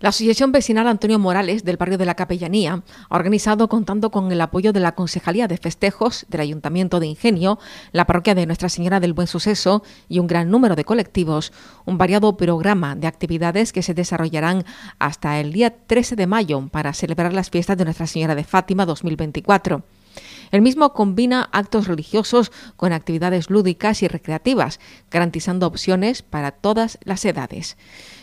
La Asociación Vecinal Antonio Morales del barrio de la Capellanía ha organizado, contando con el apoyo de la Concejalía de Festejos del Ayuntamiento de Ingenio, la parroquia de Nuestra Señora del Buen Suceso y un gran número de colectivos, un variado programa de actividades que se desarrollarán hasta el día 13 de mayo para celebrar las fiestas de Nuestra Señora de Fátima 2024. El mismo combina actos religiosos con actividades lúdicas y recreativas, garantizando opciones para todas las edades.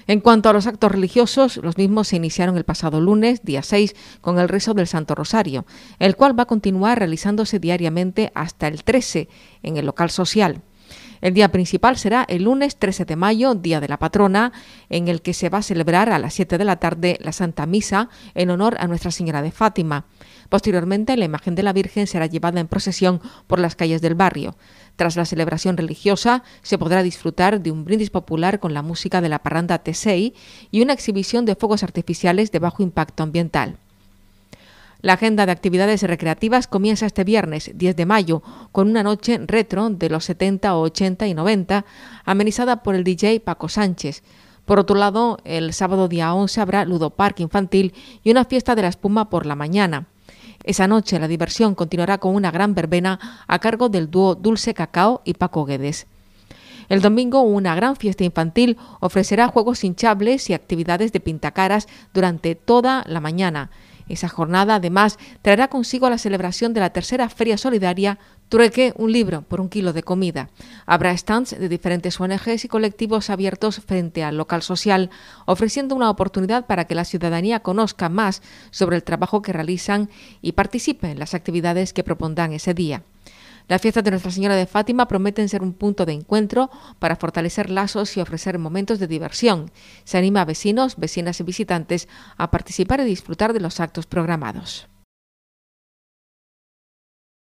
En cuanto a los actos religiosos, los mismos se iniciaron el pasado lunes, día 6, con el rezo del Santo Rosario, el cual va a continuar realizándose diariamente hasta el 13 en el local social. El día principal será el lunes 13 de mayo, Día de la Patrona, en el que se va a celebrar a las 7 de la tarde la Santa Misa en honor a Nuestra Señora de Fátima. Posteriormente, la imagen de la Virgen será llevada en procesión por las calles del barrio. Tras la celebración religiosa, se podrá disfrutar de un brindis popular con la música de la parranda Tesei y una exhibición de fuegos artificiales de bajo impacto ambiental. La agenda de actividades recreativas comienza este viernes 10 de mayo con una noche retro de los 70, 80 y 90 amenizada por el DJ Paco Sánchez. Por otro lado, el sábado día 11 habrá Ludopark infantil y una fiesta de la espuma por la mañana. Esa noche la diversión continuará con una gran verbena a cargo del dúo Dulce Cacao y Paco Guedes. El domingo, una gran fiesta infantil ofrecerá juegos hinchables y actividades de pintacaras durante toda la mañana. Esa jornada, además, traerá consigo la celebración de la tercera Feria Solidaria Trueque un libro por un kilo de comida. Habrá stands de diferentes ONGs y colectivos abiertos frente al local social, ofreciendo una oportunidad para que la ciudadanía conozca más sobre el trabajo que realizan y participe en las actividades que propondrán ese día. La fiestas de Nuestra Señora de Fátima prometen ser un punto de encuentro para fortalecer lazos y ofrecer momentos de diversión. Se anima a vecinos, vecinas y visitantes a participar y disfrutar de los actos programados.